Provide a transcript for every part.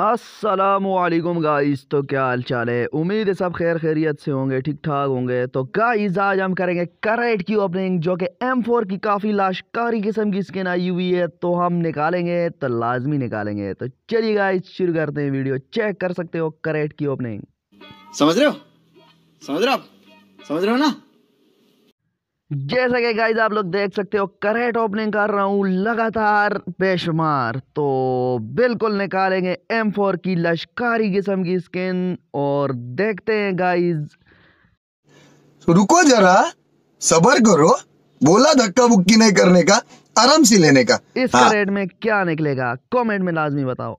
Aslam guys तो क्या हाल चाल है उम्मीद है सब खैर खैरियत से होंगे ठीक ठाक होंगे तो गाइज आज हम करेंगे करेट की ओपनिंग जो कि M4 की काफ़ी लाशकारी किस्म की स्किन आई हुई है तो हम निकालेंगे तो लाजमी निकालेंगे तो चलिए गाइज शुरू करते हैं वीडियो चेक कर सकते हो करेट की ओपनिंग समझ रहे हो समझ रहे हो समझ रहे हो ना जैसा कि गाइज आप लोग देख सकते हो करेट ओपनिंग कर रहा हूँ लगातार बेशुमार तो बिल्कुल निकालेंगे एम फोर की लश्कारी किस्म की स्किन और देखते हैं गाइज रुको जरा सबर करो बोला धक्का बुक्की नहीं करने का आराम से लेने का इस हाँ। करेट में क्या निकलेगा कमेंट में लाजमी बताओ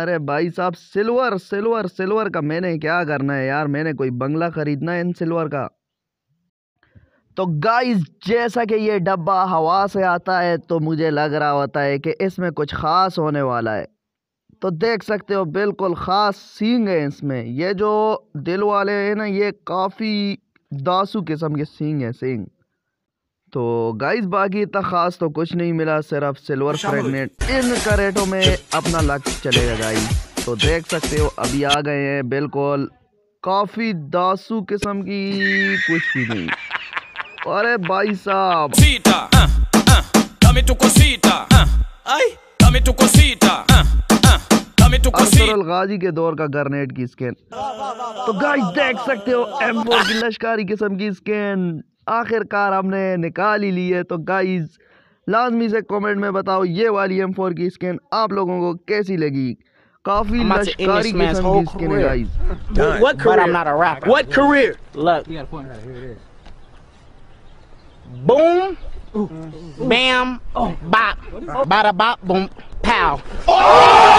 अरे भाई साहब सिल्वर सिल्वर सिल्वर का मैंने क्या करना है यार मैंने कोई बंगला खरीदना है इन सिल्वर का तो गाइस जैसा कि ये डब्बा हवा से आता है तो मुझे लग रहा होता है कि इसमें कुछ ख़ास होने वाला है तो देख सकते हो बिल्कुल ख़ास सींग है इसमें ये जो दिल वाले हैं ना ये काफ़ी दासू किस्म के सींग है सींग तो गाइस बाकी इतना ख़ास तो कुछ नहीं मिला सिर्फ सिल्वर फ्रेगनेट इन करेटों में अपना लक चलेगा गाइस तो देख सकते हो अभी आ गए हैं बिल्कुल काफ़ी दासू किस्म की कुछ भी नहीं अरे भाई साहब सीता हाँ, हाँ, तमी तुको सीता हाँ, आई तमी तुको सीता अरसरुल गाजी के दौर का गर्नेट की स्कैन तो गाइस देख सकते हो एम फोर की लश्कारी किस्म की स्कैन आखिरकार हमने निकाल ही ली है तो गाइस लाजमी से कमेंट में बताओ ये वाली एम फोर की स्कैन आप लोगों को कैसी लगी काफी लश्कारी किस्म की स्कैन है guys What career? What career? Look. Boom, bam, bop, bada bop, boom, pow. Oh!